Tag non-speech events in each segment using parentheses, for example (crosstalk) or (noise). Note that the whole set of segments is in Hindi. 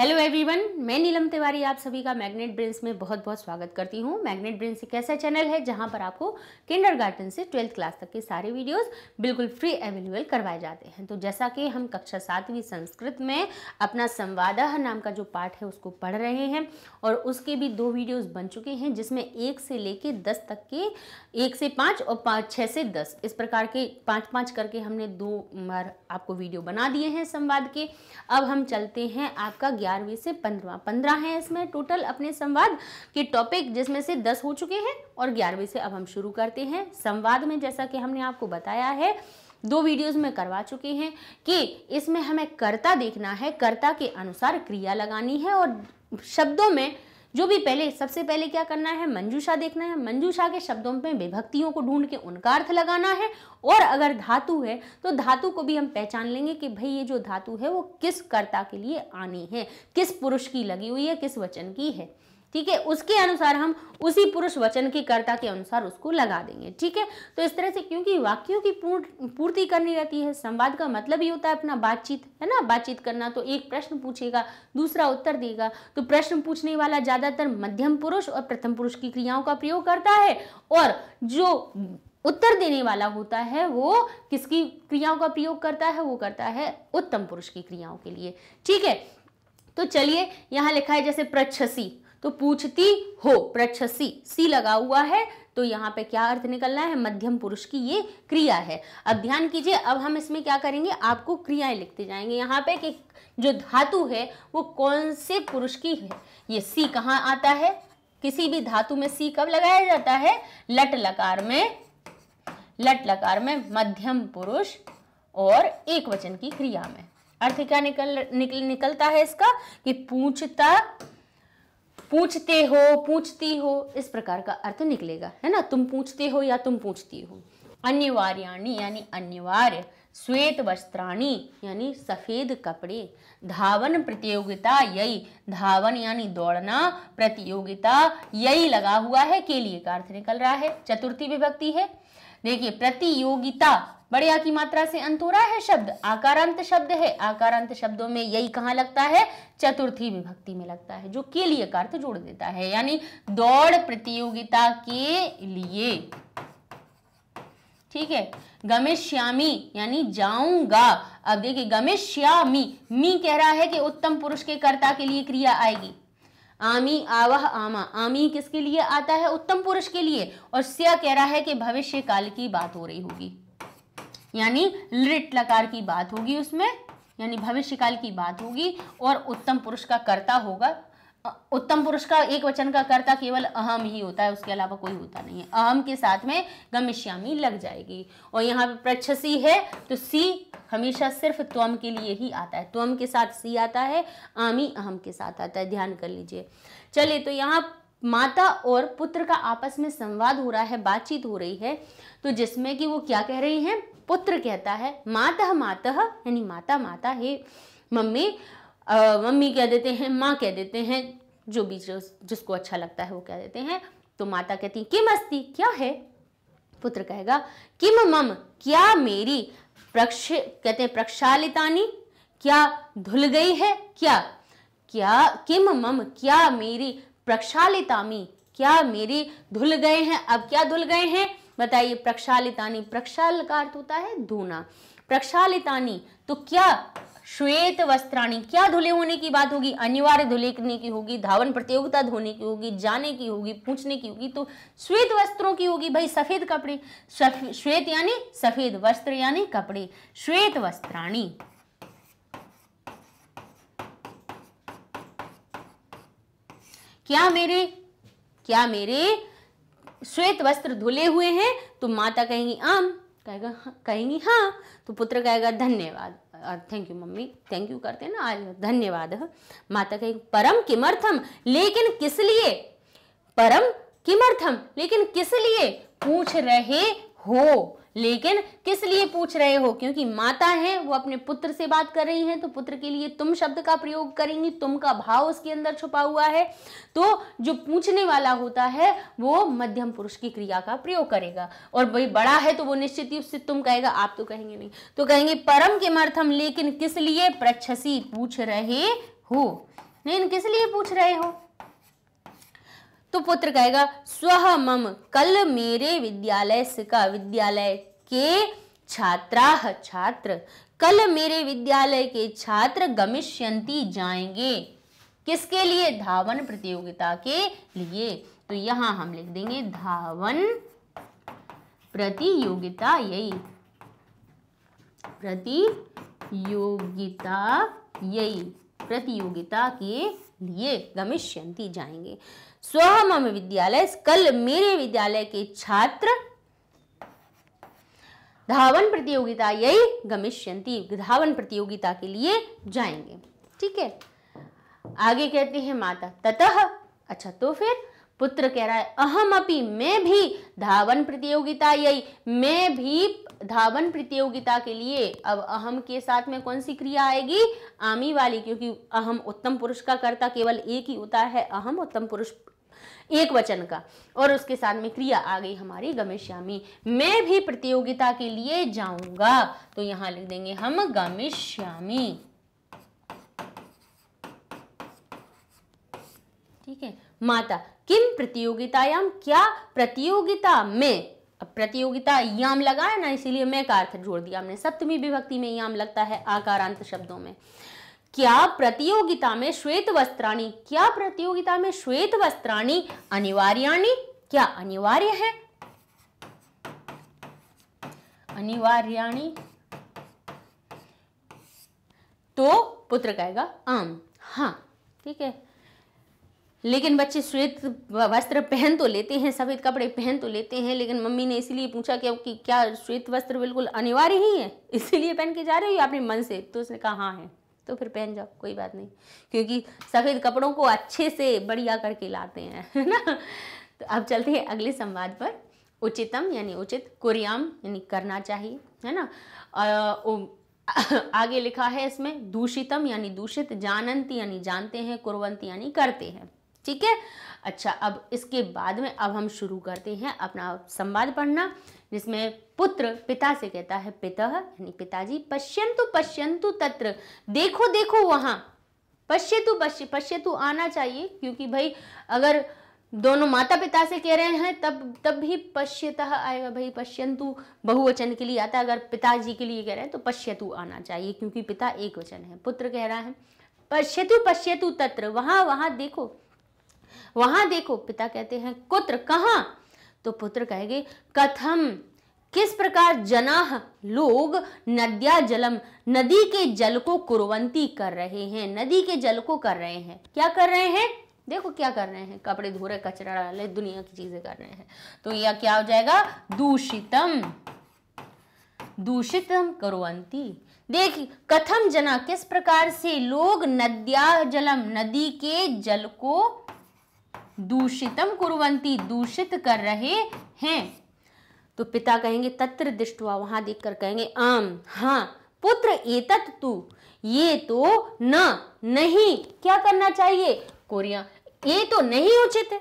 हेलो एवरीवन मैं नीलम तिवारी आप सभी का मैग्नेट ब्रेंस में बहुत बहुत स्वागत करती हूँ मैग्नेट ब्रेंस एक ऐसा चैनल है जहाँ पर आपको किंडर गार्डन से ट्वेल्थ क्लास तक के सारे वीडियोस बिल्कुल फ्री अवेलेबल करवाए जाते हैं तो जैसा कि हम कक्षा सातवीं संस्कृत में अपना संवादाह नाम का जो पाठ है उसको पढ़ रहे हैं और उसके भी दो वीडियोज़ बन चुके हैं जिसमें एक से ले कर दस तक के एक से पाँच और पाँच छः से दस इस प्रकार के पाँच पाँच करके हमने दो बार आपको वीडियो बना दिए हैं संवाद के अब हम चलते हैं आपका ज्ञान ग्यारहवीं से पंद्रवा पंद्रह है इसमें टोटल अपने संवाद के टॉपिक जिसमें से दस हो चुके हैं और ग्यारहवीं से अब हम शुरू करते हैं संवाद में जैसा कि हमने आपको बताया है दो वीडियोस में करवा चुके हैं कि इसमें हमें कर्ता देखना है कर्ता के अनुसार क्रिया लगानी है और शब्दों में जो भी पहले सबसे पहले क्या करना है मंजूषा देखना है मंजूषा के शब्दों में विभक्तियों को ढूंढ के उनका अर्थ लगाना है और अगर धातु है तो धातु को भी हम पहचान लेंगे कि भाई ये जो धातु है वो किस कर्ता के लिए आनी है किस पुरुष की लगी हुई है किस वचन की है ठीक है उसके अनुसार हम उसी पुरुष वचन की कर्ता के अनुसार उसको लगा देंगे ठीक है तो इस तरह से क्योंकि वाक्यों की पूर्ति करनी रहती है संवाद का मतलब ही होता है अपना बातचीत है ना बातचीत करना तो एक प्रश्न पूछेगा दूसरा उत्तर देगा तो प्रश्न पूछने वाला ज़्यादातर मध्यम पुरुष और प्रथम पुरुष की क्रियाओं का प्रयोग करता है और जो उत्तर देने वाला होता है वो किसकी क्रियाओं का प्रयोग करता है वो करता है उत्तम पुरुष की क्रियाओं के लिए ठीक है तो चलिए यहाँ लिखा है जैसे प्रच्छसी तो पूछती हो प्रच्छसी सी लगा हुआ है तो यहाँ पे क्या अर्थ निकलना है मध्यम पुरुष की ये क्रिया है अब ध्यान कीजिए अब हम इसमें क्या करेंगे आपको क्रियाएं लिखते जाएंगे यहाँ पे कि जो धातु है वो कौन से पुरुष की है ये सी कहाँ आता है किसी भी धातु में सी कब लगाया जाता है लट लकार में लट लकार में मध्यम पुरुष और एक वचन की क्रिया में अर्थ क्या निकल निकल निकलता है इसका कि पूछता पूछते हो पूछती हो इस प्रकार का अर्थ निकलेगा है ना तुम पूछते हो या तुम पूछती हो अनिवार्याणी यानी अनिवार्य श्वेत वस्त्राणी यानी सफ़ेद कपड़े धावन प्रतियोगिता यही धावन यानी दौड़ना प्रतियोगिता यही लगा हुआ है के लिए का अर्थ निकल रहा है चतुर्थी विभक्ति है देखिए प्रतियोगिता बढ़िया की मात्रा से अंतुरा है शब्द आकारांत शब्द है आकारांत शब्दों में यही कहाँ लगता है चतुर्थी विभक्ति में लगता है जो के लिए कार्त तो जोड़ देता है यानी दौड़ प्रतियोगिता के लिए ठीक है गमेश्यामी यानी जाऊंगा अब देखिए गमेश्यामी मी कह रहा है कि उत्तम पुरुष के कर्ता के लिए क्रिया आएगी आमी आवह आमा आमी किसके लिए आता है उत्तम पुरुष के लिए और स्या कह रहा है कि भविष्य काल की बात हो रही होगी यानी लिट लकार की बात होगी उसमें यानी भविष्यकाल की बात होगी और उत्तम पुरुष का कर्ता होगा उत्तम पुरुष का एक वचन का कर्ता केवल अहम ही होता है उसके अलावा कोई होता नहीं है अहम के साथ में गमिष्यामी लग जाएगी और यहाँ पे प्रच्छसी है तो सी हमेशा सिर्फ त्वम के लिए ही आता है त्वम के साथ सी आता है आमी अहम के साथ आता है ध्यान कर लीजिए चलिए तो यहाँ माता और पुत्र का आपस में संवाद हो रहा है बातचीत हो रही है तो जिसमें कि वो क्या कह रही हैं पुत्र कहता है माता माता यानी माता माता हे मम्मी मम्मी कह देते हैं माँ कह देते हैं जो भी जो जिसको अच्छा लगता है वो कह देते हैं तो माता कहती है किम अस्ति क्या है पुत्र कहेगा किम मम क्या मेरी प्रक्ष कहते हैं प्रक्षालितानी क्या धुल गई है क्या क्या किम मम क्या मेरी प्रक्षालितामी क्या मेरी धुल गए हैं अब क्या धुल गए हैं बताइए प्रक्षालितानी प्रक्षाल का अर्थ तो होता है धोना प्रक्षालितानी तो क्या श्वेत वस्त्राणी क्या धुले होने की बात होगी अनिवार्य धुलेने की होगी धावन प्रतियोगिता धोने की होगी जाने की होगी पूछने की होगी तो श्वेत वस्त्रों की होगी भाई सफेद कपड़े श्वेत यानी सफेद वस्त्र यानी कपड़े श्वेत वस्त्राणी क्या मेरे क्या मेरे श्वेत वस्त्र धुले हुए हैं तो माता कहेंगी आम कहेगा हाँ, कहेंगी हाँ तो पुत्र कहेगा धन्यवाद thank you mummy thank you करते हैं ना आज धन्यवाद माता कहेगी परम किमर्थम लेकिन किस लिए परम किमर्थम लेकिन किस लिए पूछ रहे हो लेकिन किस लिए पूछ रहे हो क्योंकि माता है वो अपने पुत्र से बात कर रही है तो पुत्र के लिए तुम शब्द का प्रयोग करेंगी तुम का भाव उसके अंदर छुपा हुआ है तो जो पूछने वाला होता है वो मध्यम पुरुष की क्रिया का प्रयोग करेगा और वही बड़ा है तो वो निश्चित ही से तुम कहेगा आप तो कहेंगे नहीं तो कहेंगे परम के मर्थम लेकिन किस लिए प्रच्छसी पूछ रहे हो लेकिन किस लिए पूछ रहे हो तो पुत्र कहेगा स्व मम कल मेरे विद्यालय का विद्यालय के छात्रा छात्र कल मेरे विद्यालय के छात्र गमिष्यंती जाएंगे किसके लिए धावन प्रतियोगिता के लिए तो यहां हम लिख देंगे धावन प्रतियोगिता यही प्रतियोगिता यही प्रतियोगिता के लिए गमिष्यंती जाएंगे स्व मम विद्यालय कल मेरे विद्यालय के छात्र धावन प्रतियोगिता यही गमिष्यंती धावन प्रतियोगिता के लिए जाएंगे ठीक है आगे कहते हैं माता ततः अच्छा तो फिर पुत्र कह रहा है अहम अपी मैं भी धावन प्रतियोगिता यही मैं भी धावन प्रतियोगिता के लिए अब अहम के साथ में कौन सी क्रिया आएगी आमी वाली क्योंकि अहम उत्तम पुरुष का कर्ता केवल एक ही होता है अहम उत्तम पुरुष एक वचन का और उसके साथ में क्रिया आ गई हमारी गमिश्यामी मैं भी प्रतियोगिता के लिए जाऊंगा तो यहां लिख देंगे हम गमिश्यामी ठीक है माता किम प्रतियोगितायाम क्या प्रतियोगिता में अब प्रतियोगिता याम लगा है ना इसीलिए मैं का अर्थ जोड़ दिया हमने सप्तमी विभक्ति में याम लगता है आकारांत शब्दों में क्या प्रतियोगिता में श्वेत वस्त्राणी क्या प्रतियोगिता में श्वेत वस्त्राणी अनिवार्याणी क्या अनिवार्य है अनिवार्याणी तो पुत्र कहेगा आम हाँ ठीक है लेकिन बच्चे श्वेत वस्त्र पहन तो लेते हैं सफ़ेद कपड़े पहन तो लेते हैं लेकिन मम्मी ने इसलिए पूछा कि कि क्या श्वेत वस्त्र बिल्कुल अनिवार्य ही है इसीलिए पहन के जा रहे हो अपने मन से तो उसने कहा हाँ है तो फिर पहन जाओ कोई बात नहीं क्योंकि सफ़ेद कपड़ों को अच्छे से बढ़िया करके लाते हैं है ना तो अब चलते हैं अगले संवाद पर उचितम यानी उचित कुरियाम यानी करना चाहिए है ना आगे लिखा है इसमें दूषितम यानी दूषित जानंती यानी जानते हैं कुरवंती यानी करते हैं ठीक है अच्छा अब इसके बाद में अब हम शुरू करते हैं अपना संवाद पढ़ना जिसमें पुत्र पिता से कहता है पिता यानी पिताजी पश्यंतु पश्यंतु तत्र देखो देखो वहां पश्य तु पश्य पश्य तु आना चाहिए क्योंकि भाई अगर दोनों माता पिता से कह रहे हैं तब तब भी पश्यतः आएगा भाई पश्यंतु बहुवचन के लिए आता है अगर पिताजी के लिए कह रहे हैं तो पश्यतु आना चाहिए क्योंकि पिता एक वचन है पुत्र कह रहा है पश्यतु पश्यतु तत्र वहाँ वहां देखो वहां देखो पिता कहते हैं कुत्र कहा तो पुत्र कहेंगे कथम किस प्रकार जनाह लोग नद्या जलम नदी के जल को कुरवंती कर रहे हैं नदी के जल को कर रहे हैं क्या कर रहे हैं देखो क्या कर रहे हैं कपड़े धो रहे कचरा डाले दुनिया की चीजें कर रहे हैं तो यह क्या हो जाएगा दूषितम दूषितम कुरवंती देख कथम जना किस प्रकार से लोग नद्या जलम नदी के जल को दूषितम कुरवंती दूषित कर रहे हैं तो पिता कहेंगे तत्र दृष्टवा वहां देखकर कहेंगे आम हाँ पुत्र एतत तू ये तो न नहीं क्या करना चाहिए कोरिया ये तो नहीं उचित है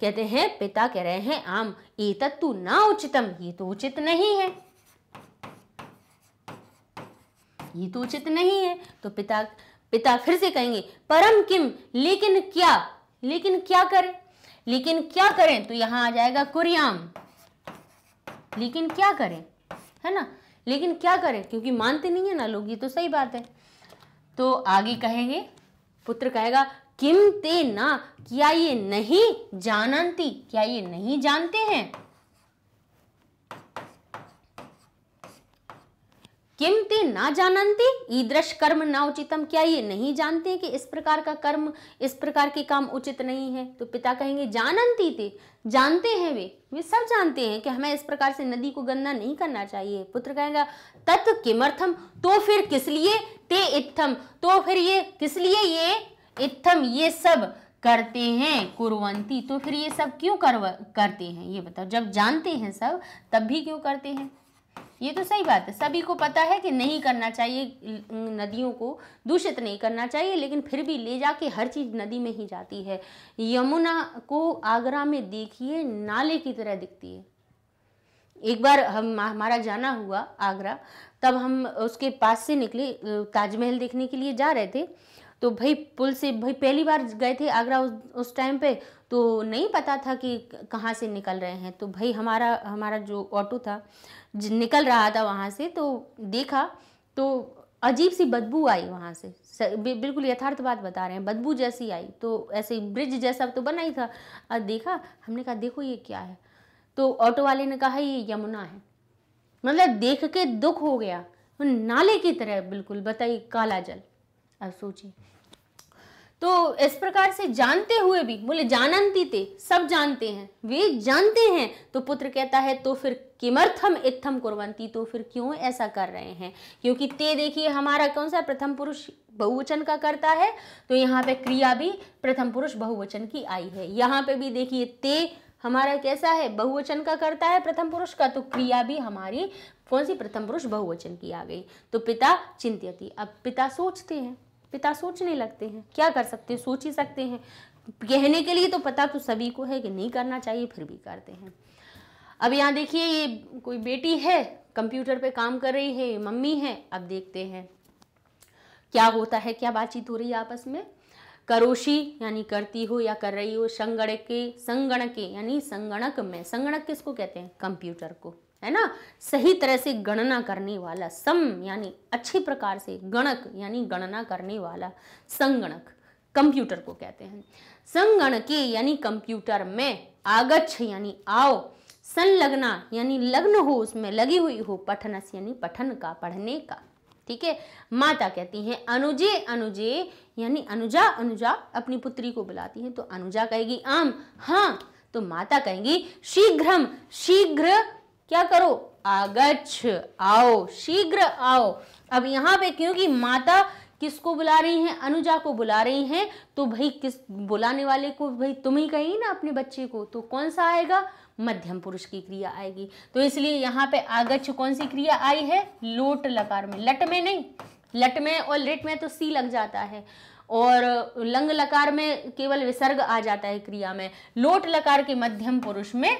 कहते हैं पिता कह रहे हैं आम एतत तू ना उचितम ये तो उचित नहीं है ये तो उचित नहीं है तो पिता पिता फिर से कहेंगे परम किम लेकिन क्या लेकिन क्या करें लेकिन क्या करें तो यहां आ जाएगा कुरियाम लेकिन क्या करें है ना लेकिन क्या करें क्योंकि मानते नहीं है ना लोग ये तो सही बात है तो आगे कहेंगे पुत्र कहेगा किम ते ना क्या ये नहीं जानती क्या ये नहीं जानते हैं किम ते ना जानते ईदृश कर्म ना उचितम क्या ये नहीं जानते कि इस प्रकार का कर्म इस प्रकार के काम उचित नहीं है तो पिता कहेंगे जानती थे जानते हैं वे वे सब जानते हैं कि हमें इस प्रकार से नदी को गंदा नहीं करना चाहिए पुत्र कहेगा तत् किमर्थम तो फिर किस लिए ते इत्थम तो फिर ये किस लिए ये इत्थम ये सब करते हैं कुरवंती तो फिर ये सब क्यों करते हैं ये बताओ जब जानते हैं सब तब भी क्यों करते हैं ये तो सही बात है सभी को पता है कि नहीं करना चाहिए नदियों को दूषित नहीं करना चाहिए लेकिन फिर भी ले जाके हर चीज़ नदी में ही जाती है यमुना को आगरा में देखिए नाले की तरह दिखती है एक बार हम हमारा जाना हुआ आगरा तब हम उसके पास से निकले ताजमहल देखने के लिए जा रहे थे तो भाई पुल से भाई पहली बार गए थे आगरा उस टाइम पे तो नहीं पता था कि कहाँ से निकल रहे हैं तो भाई हमारा हमारा जो ऑटो था निकल रहा था वहाँ से तो देखा तो अजीब सी बदबू आई वहाँ से बिल्कुल यथार्थ बात बता रहे हैं बदबू जैसी आई तो ऐसे ब्रिज जैसा तो बना ही था और देखा हमने कहा देखो ये क्या है तो ऑटो वाले ने कहा ये यमुना है मतलब देख के दुख हो गया नाले की तरह बिल्कुल बताइए काला जल अब सोचिए तो इस प्रकार से जानते हुए भी बोले जानंती ते सब जानते हैं वे जानते हैं तो पुत्र कहता है तो फिर किमर्थम इत्थम कुरवंती तो फिर क्यों ऐसा कर रहे हैं क्योंकि ते देखिए हमारा कौन सा प्रथम पुरुष बहुवचन का करता है तो यहाँ पे क्रिया भी प्रथम पुरुष बहुवचन की आई है यहाँ पे भी देखिए ते हमारा कैसा है बहुवचन का करता है प्रथम पुरुष का तो क्रिया भी हमारी कौन सी प्रथम पुरुष बहुवचन की आ गई तो पिता चिंतित अब पिता सोचते हैं पिता सोचने लगते हैं क्या कर सकते हैं सोच ही सकते हैं कहने के लिए तो पता तो सभी को है कि नहीं करना चाहिए फिर भी करते हैं अब यहाँ देखिए ये कोई बेटी है कंप्यूटर पे काम कर रही है मम्मी है अब देखते हैं क्या होता है क्या बातचीत हो रही है आपस में करोशी यानी करती हो या कर रही हो संगणक के संगणक के यानी संगणक में संगणक किसको कहते हैं कंप्यूटर को है ना सही तरह से गणना करने वाला सम यानी अच्छे प्रकार से गणक यानी गणना करने वाला संगणक कंप्यूटर को कहते हैं संगणके यानी कंप्यूटर में आगछ यानी आओ संलग्ना यानी लग्न हो उसमें लगी हुई हो पठनस यानी पठन का पढ़ने का ठीक है माता कहती हैं अनुजे अनुजे यानी अनुजा अनुजा अपनी पुत्री को बुलाती है तो अनुजा कहेगी आम हाँ तो माता कहेंगी शीघ्रम शीघ्र क्या करो आगच्छ आओ शीघ्र आओ अब यहाँ पे क्योंकि माता किसको बुला रही हैं अनुजा को बुला रही हैं तो भाई किस बुलाने वाले को भाई तुम ही कही ना अपने बच्चे को तो कौन सा आएगा मध्यम पुरुष की क्रिया आएगी तो इसलिए यहाँ पे आगछ कौन सी क्रिया आई है लोट लकार में लट में नहीं लट में और लिट में तो सी लग जाता है और लंग लकार में केवल विसर्ग आ जाता है क्रिया में लोट लकार के मध्यम पुरुष में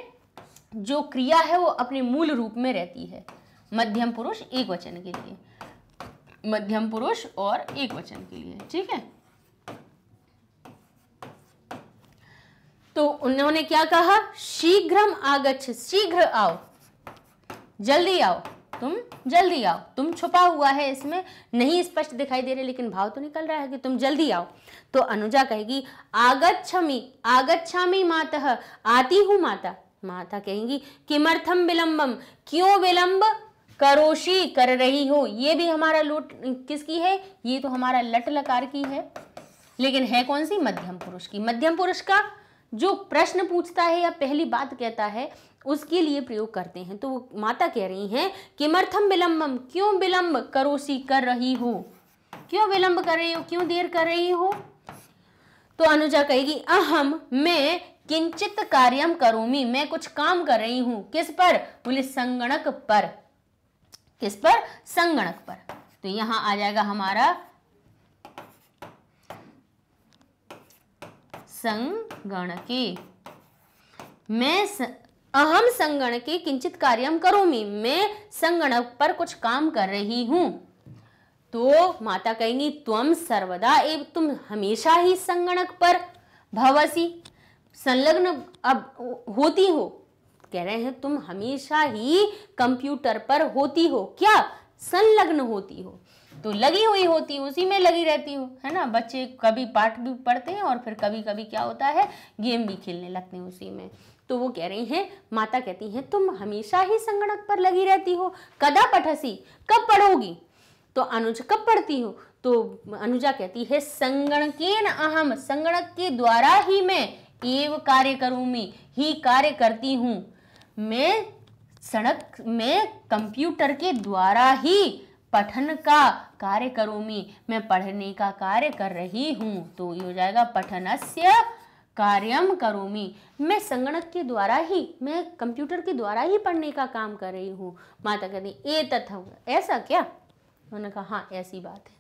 जो क्रिया है वो अपने मूल रूप में रहती है मध्यम पुरुष एक वचन के लिए मध्यम पुरुष और एक वचन के लिए ठीक है तो उन्होंने क्या कहा शीघ्रम आगच्छ शीघ्र आओ जल्दी आओ तुम जल्दी आओ तुम छुपा हुआ है इसमें नहीं स्पष्ट दिखाई दे रहे लेकिन भाव तो निकल रहा है कि तुम जल्दी आओ तो अनुजा कहेगी आगच्छमी आगच्छामी माता आती हूं माता माता कहेंगी किमर्थम विलंबम क्यों विलंब करोशी कर रही हो ये भी हमारा लूट किसकी है ये तो हमारा लट लकार की है लेकिन है कौन सी मध्यम पुरुष की मध्यम पुरुष का जो प्रश्न पूछता है या पहली बात कहता है उसके लिए प्रयोग करते हैं तो माता कह रही हैं किमर्थम विलंबम क्यों विलंब करोशी कर रही हो क्यों विलंब कर रही हो क्यों देर कर रही हो तो अनुजा कहेगी अहम मैं किंचित कार्यम करूमी मैं कुछ काम कर रही हूं किस पर बोले संगणक पर किस पर संगणक पर तो यहां आ जाएगा हमारा संगणके मैं स... अहम संगणके किंचित कार्यम करूमी मैं संगणक पर कुछ काम कर रही हूं तो माता कहेंगी तुम सर्वदा एव तुम हमेशा ही संगणक पर भवसी संलग्न अब होती हो कह रहे हैं तुम हमेशा ही कंप्यूटर पर होती हो क्या संलग्न होती हो तो लगी हुई होती हूँ उसी में लगी रहती हूँ है ना बच्चे कभी पाठ भी पढ़ते हैं और फिर कभी कभी क्या होता है गेम भी खेलने लगते हैं उसी में तो वो कह रही हैं माता कहती हैं तुम हमेशा ही संगणक पर लगी रहती हो कदा पठसी कब पढ़ोगी तो अनुज कब पढ़ती हो तो अनुजा कहती है संगणकेन अहम संगणक के द्वारा ही मैं एव कार्य करूँ मैं ही कार्य करती हूँ मैं सड़क में कंप्यूटर के द्वारा ही पठन का कार्य करूँ मैं मैं पढ़ने का कार्य कर रही हूँ तो ये हो जाएगा पठनस्य कार्यम करोमी मैं संगणक के द्वारा ही मैं कंप्यूटर के द्वारा ही पढ़ने का काम कर रही हूँ माता कहती ए तथा ऐसा क्या उन्होंने कहा हाँ ऐसी बात है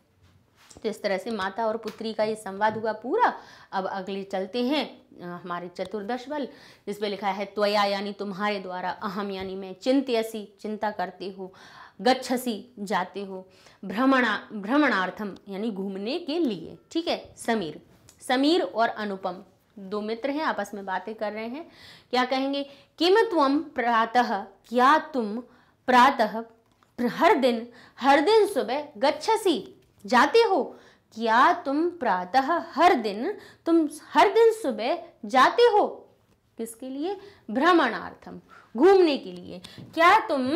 तो इस तरह से माता और पुत्री का ये संवाद हुआ पूरा अब अगले चलते हैं हमारे चतुर्दश बल जिसमें लिखा है त्वया यानी तुम्हारे द्वारा अहम यानी मैं चिंतसी चिंता करते हो गच्छसी जाते हो भ्रमणा भ्रमणार्थम यानी घूमने के लिए ठीक है समीर समीर और अनुपम दो मित्र हैं आपस में बातें कर रहे हैं क्या कहेंगे किम त्वम प्रातः क्या तुम प्रातः हर दिन हर दिन सुबह गच्छसी जाते हो क्या तुम प्रातः हर दिन तुम हर दिन सुबह जाते हो किसके लिए भ्रमणार्थम घूमने के लिए क्या तुम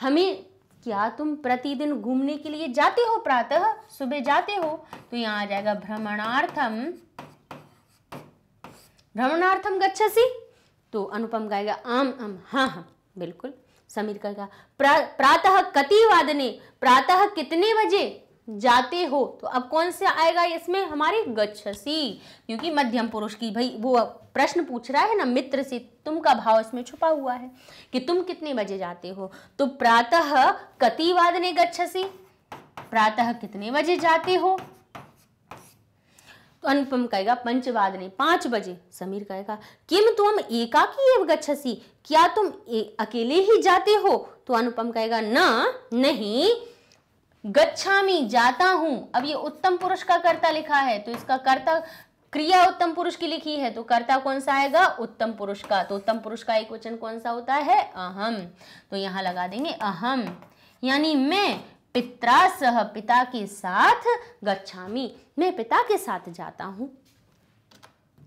हमें क्या तुम प्रतिदिन घूमने के लिए जाते हो प्रातः सुबह जाते हो तो यहाँ आ जाएगा भ्रमणार्थम भ्रमणार्थम गच्छसि तो अनुपम गाएगा आम आम हाँ हाँ बिल्कुल समीर कहेगा प्रा, प्रातः कति वादने प्रातः कितने बजे जाते हो तो अब कौन से आएगा इसमें हमारे गच्छसी क्योंकि मध्यम पुरुष की भाई वो प्रश्न पूछ रहा है ना मित्र से तुम का भाव इसमें छुपा हुआ है कि तुम कितने बजे जाते हो तो प्रातः वादने गच्छसी प्रातः कितने बजे जाते हो तो अनुपम कहेगा पंचवादने पांच बजे समीर कहेगा किम तुम एकाकी एव गच्छसी क्या तुम अकेले ही जाते हो तो अनुपम कहेगा ना नहीं गच्छामी जाता हूं अब ये उत्तम पुरुष का कर्ता लिखा है तो इसका कर्ता क्रिया उत्तम पुरुष की लिखी है तो कर्ता कौन सा आएगा उत्तम पुरुष का तो उत्तम पुरुष का एक वचन कौन सा होता है अहम तो यहां लगा देंगे अहम यानी मैं पिता सह पिता के साथ गच्छामी मैं पिता के साथ जाता हूं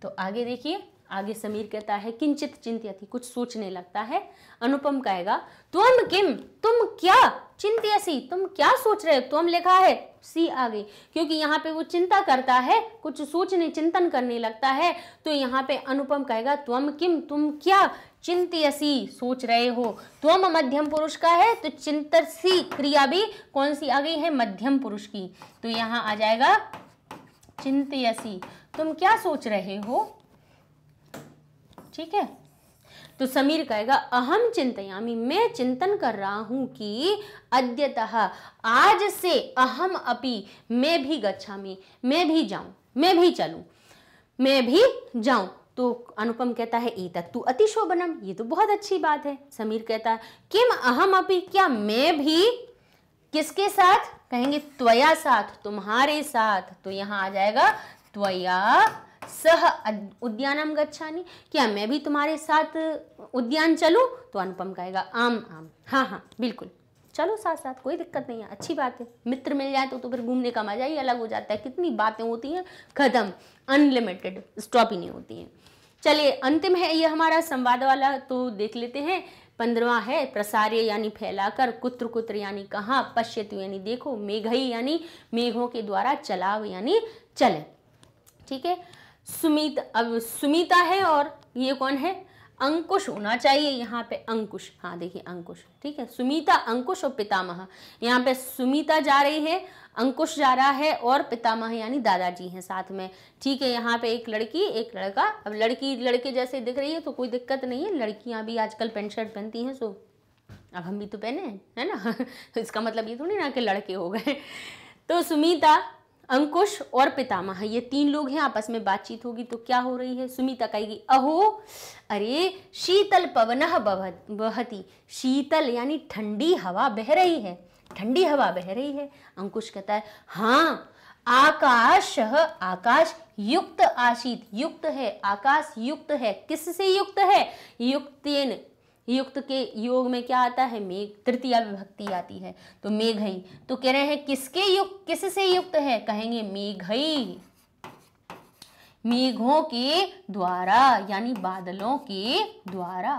तो आगे देखिए आगे समीर कहता है किंचित चिंतित कुछ सोचने लगता है अनुपम कहेगा तुम किम तुम क्या चिंतियसी तुम क्या सोच रहे हो तुम लिखा है सी आ गई क्योंकि यहाँ पे वो चिंता करता है कुछ सोचने चिंतन करने लगता है तो यहाँ पे अनुपम कहेगा तुम किम तुम क्या चिंतियसी सोच रहे हो त्वम मध्यम पुरुष का है तो चिंतसी क्रिया भी कौन सी आ गई है मध्यम पुरुष की तो यहाँ आ जाएगा चिंतियसी तुम क्या सोच रहे हो ठीक है तो समीर कहेगा अहम चिंतयामी मैं चिंतन कर रहा हूं कि अद्यतः आज से अहम अपि मैं भी गच्छामी मैं भी जाऊं मैं भी चलूँ मैं भी जाऊं तो अनुपम कहता है ई तू अतिशोभनम ये तो बहुत अच्छी बात है समीर कहता है किम अहम अपि क्या मैं भी किसके साथ कहेंगे त्वया साथ तुम्हारे साथ तो यहां आ जाएगा त्वया सह उद्यानम गच्छानी क्या मैं भी तुम्हारे साथ उद्यान चलूँ तो अनुपम कहेगा आम आम हाँ हाँ बिल्कुल चलो साथ साथ कोई दिक्कत नहीं है अच्छी बात है मित्र मिल जाए तो तो फिर घूमने का मज़ा ही अलग हो जाता है कितनी बातें होती हैं ख़त्म अनलिमिटेड स्टॉप ही नहीं होती हैं चलिए अंतिम है ये हमारा संवाद वाला तो देख लेते हैं पंद्रवा है प्रसार्य यानी फैलाकर कुत्र कुत्र यानी कहाँ पश्यतु यानी देखो मेघई यानी मेघों के द्वारा चलाव यानी चले ठीक है सुमित अब सुमिता है और ये कौन है अंकुश होना चाहिए यहाँ पे अंकुश हाँ देखिए अंकुश ठीक है सुमिता अंकुश और पितामह यहाँ पे सुमिता जा रही है अंकुश जा रहा है और पितामह यानी दादाजी हैं साथ में ठीक है यहाँ पे एक लड़की एक लड़का अब लड़की लड़के जैसे दिख रही है तो कोई दिक्कत नहीं है लड़कियाँ भी आजकल पेंट शर्ट पहनती हैं सो अब हम भी तो पहने हैं ना (laughs) तो इसका मतलब ये थोड़ी ना कि लड़के हो गए तो सुमिता अंकुश और पितामह ये तीन लोग हैं आपस में बातचीत होगी तो क्या हो रही है सुमिता कहेगी अहो अरे शीतल पवन बहती शीतल यानी ठंडी हवा बह रही है ठंडी हवा बह रही है अंकुश कहता है हाँ आकाश आकाश युक्त आशीत युक्त है आकाश युक्त है किससे युक्त है युक्तेन युक्त के योग में क्या आता है मेघ तृतीय विभक्ति आती है तो मेघई तो कह रहे हैं किसके युक्त किससे युक्त है कहेंगे मेघई मेघों के द्वारा यानी बादलों के द्वारा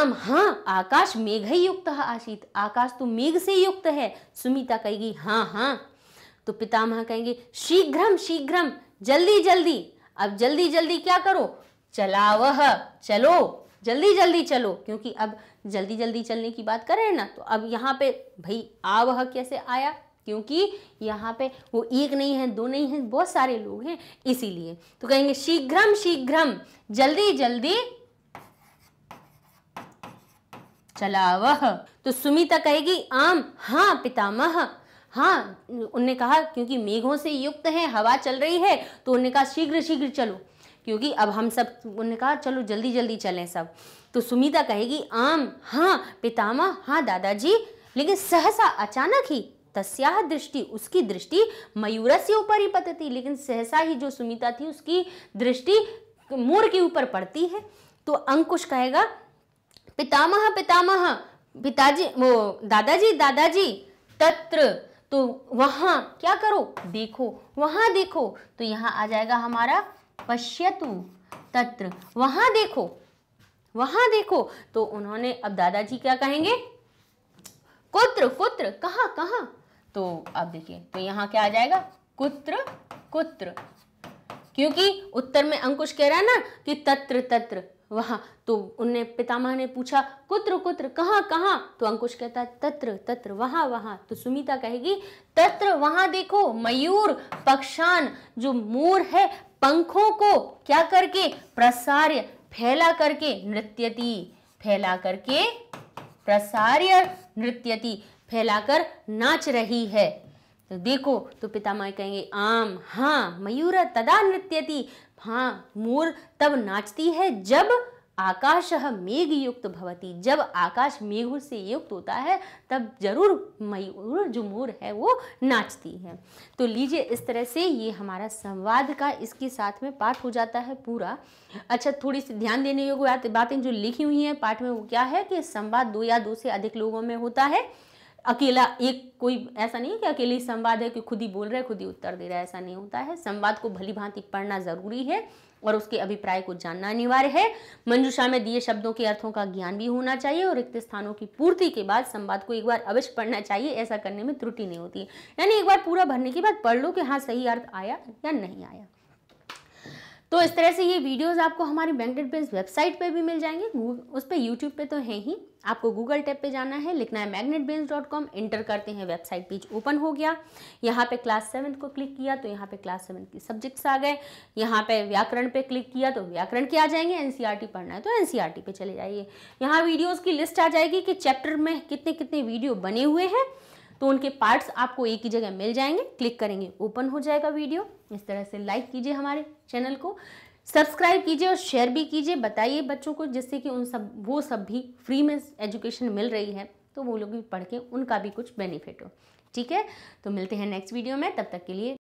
आम हाँ आकाश मेघ ही युक्त है आशित आकाश तो मेघ से युक्त है सुमिता कहेगी हाँ हाँ तो पितामह कहेंगे शीघ्रम शीघ्रम जल्दी जल्दी अब जल्दी जल्दी क्या करो चलावह चलो जल्दी जल्दी चलो क्योंकि अब जल्दी जल्दी चलने की बात कर रहे हैं ना तो अब यहाँ पे भाई आ वह कैसे आया क्योंकि यहाँ पे वो एक नहीं है दो नहीं है बहुत सारे लोग हैं इसीलिए तो कहेंगे शीघ्रम शीघ्रम जल्दी जल्दी चला वह तो सुमिता कहेगी आम हाँ पितामह हाँ उनने कहा क्योंकि मेघों से युक्त है हवा चल रही है तो उन्होंने कहा शीघ्र शीघ्र चलो क्योंकि अब हम सब उन्होंने कहा चलो जल्दी जल्दी चलें सब तो सुमिता कहेगी आम हाँ पितामह हाँ दादाजी लेकिन सहसा अचानक ही तस्या दृष्टि उसकी दृष्टि मयूर से ऊपर ही पतती लेकिन सहसा ही जो सुमिता थी उसकी दृष्टि मोर के ऊपर पड़ती है तो अंकुश कहेगा पितामह पितामह पिताजी वो दादाजी दादाजी तत्र तो वहां क्या करो देखो वहाँ देखो तो यहाँ आ जाएगा हमारा पश्यतु तत्र वहां देखो वहां देखो तो उन्होंने अब दादाजी क्या कहेंगे कुत्र कुत्र कहा, कहा? तो अब देखिए तो यहां क्या आ जाएगा कुत्र कुत्र क्योंकि उत्तर में अंकुश कह रहा है ना कि तत्र तत्र वहां तो उनने पितामह ने पूछा कुत्र कुत्र कहा कहाँ तो अंकुश कहता है तत्र तत्र वहां वहां तो सुमिता कहेगी तत्र वहां देखो मयूर पक्षान जो मोर है पंखों को क्या करके प्रसार्य फैला करके नृत्यति फैला करके प्रसार्य नृत्यति फैलाकर नाच रही है तो देखो तो पितामह कहेंगे आम हाँ मयूर तदा नृत्यति हाँ मोर तब नाचती है जब आकाश मेघ युक्त भवती जब आकाश मेघों से युक्त होता है तब जरूर मयूर जो मोर है वो नाचती है तो लीजिए इस तरह से ये हमारा संवाद का इसके साथ में पाठ हो जाता है पूरा अच्छा थोड़ी सी ध्यान देने योग्य बातें जो लिखी हुई हैं पाठ में वो क्या है कि संवाद दो या दो से अधिक लोगों में होता है अकेला एक कोई ऐसा नहीं है कि अकेले ही संवाद है कि खुद ही बोल रहे खुद ही उत्तर दे रहा है ऐसा नहीं होता है संवाद को भली भांति पढ़ना जरूरी है और उसके अभिप्राय को जानना अनिवार्य है मंजूषा में दिए शब्दों के अर्थों का ज्ञान भी होना चाहिए और रिक्त स्थानों की पूर्ति के बाद संवाद को एक बार अवश्य पढ़ना चाहिए ऐसा करने में त्रुटि नहीं होती यानी एक बार पूरा भरने के बाद पढ़ लो कि हाँ सही अर्थ आया या नहीं आया तो इस तरह से ये वीडियोस आपको हमारी बैंक डेट बेस वेबसाइट पे भी मिल जाएंगे उस पर यूट्यूब पे तो है ही आपको गूगल टैप पे जाना है लिखना है magnet base dot com enter करते हैं वेबसाइट पेज ओपन हो गया यहाँ पे क्लास सेवन को क्लिक किया तो यहाँ पे क्लास सेवन के सब्जेक्ट्स आ गए यहाँ पे व्याकरण पे क्लिक किया तो व्याकरण के आ जाएंगे एनसीईआरटी e पढ़ना है तो एनसीईआरटी e पे चले जाइए यहाँ वीडियोज़ की लिस्ट आ जाएगी कि चैप्टर में कितने कितने वीडियो बने हुए हैं तो उनके पार्ट्स आपको एक ही जगह मिल जाएंगे क्लिक करेंगे ओपन हो जाएगा वीडियो इस तरह से लाइक कीजिए हमारे चैनल को सब्सक्राइब कीजिए और शेयर भी कीजिए बताइए बच्चों को जिससे कि उन सब वो सब भी फ्री में एजुकेशन मिल रही है तो वो लोग भी पढ़ के उनका भी कुछ बेनिफिट हो ठीक है तो मिलते हैं नेक्स्ट वीडियो में तब तक के लिए